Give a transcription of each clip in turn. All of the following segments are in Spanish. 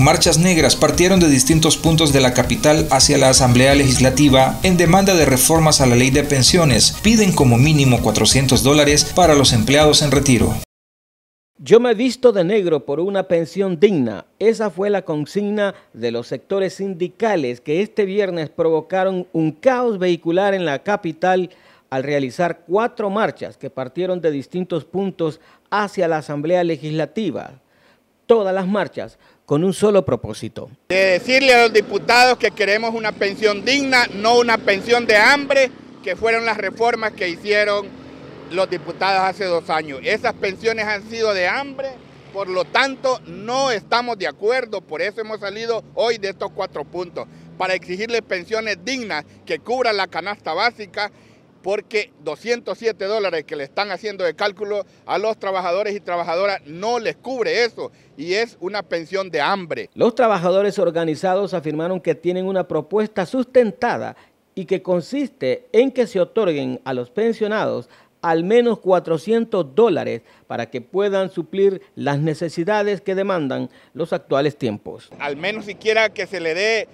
Marchas negras partieron de distintos puntos de la capital hacia la Asamblea Legislativa en demanda de reformas a la ley de pensiones. Piden como mínimo 400 dólares para los empleados en retiro. Yo me he visto de negro por una pensión digna. Esa fue la consigna de los sectores sindicales que este viernes provocaron un caos vehicular en la capital al realizar cuatro marchas que partieron de distintos puntos hacia la Asamblea Legislativa. Todas las marchas con un solo propósito. De decirle a los diputados que queremos una pensión digna, no una pensión de hambre, que fueron las reformas que hicieron los diputados hace dos años. Esas pensiones han sido de hambre, por lo tanto no estamos de acuerdo, por eso hemos salido hoy de estos cuatro puntos, para exigirles pensiones dignas que cubran la canasta básica porque 207 dólares que le están haciendo de cálculo a los trabajadores y trabajadoras no les cubre eso y es una pensión de hambre. Los trabajadores organizados afirmaron que tienen una propuesta sustentada y que consiste en que se otorguen a los pensionados al menos 400 dólares para que puedan suplir las necesidades que demandan los actuales tiempos. Al menos siquiera que se le dé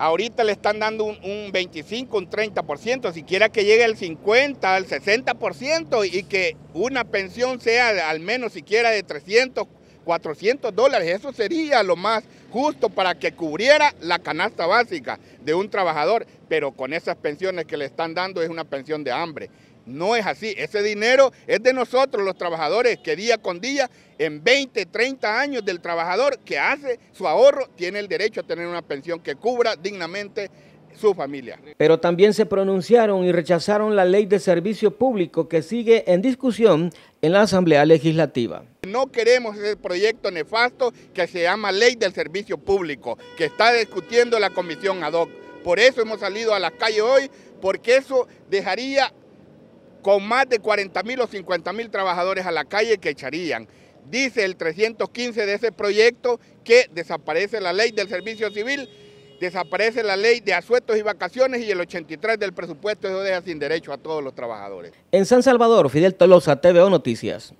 Ahorita le están dando un, 25, un 30%, siquiera que llegue al 50, al 60% y que una pensión sea al menos siquiera de 300, 400 dólares. Eso sería lo más justo para que cubriera la canasta básica de un trabajador. Pero con esas pensiones que le están dando es una pensión de hambre. No es así. Ese dinero es de nosotros, los trabajadores, que día con día, en 20, 30 años del trabajador que hace su ahorro, tiene el derecho a tener una pensión que cubra dignamente su familia. Pero también se pronunciaron y rechazaron la ley de servicio público que sigue en discusión en la Asamblea Legislativa. No queremos ese proyecto nefasto que se llama Ley del Servicio Público, que está discutiendo la comisión ad hoc. Por eso hemos salido a la calle hoy, porque eso dejaría con más de 40 mil o 50 mil trabajadores a la calle que echarían. Dice el 315 de ese proyecto que desaparece la ley del servicio civil, desaparece la ley de asuetos y vacaciones y el 83 del presupuesto de deja sin derecho a todos los trabajadores. En San Salvador, Fidel Tolosa, TVO Noticias.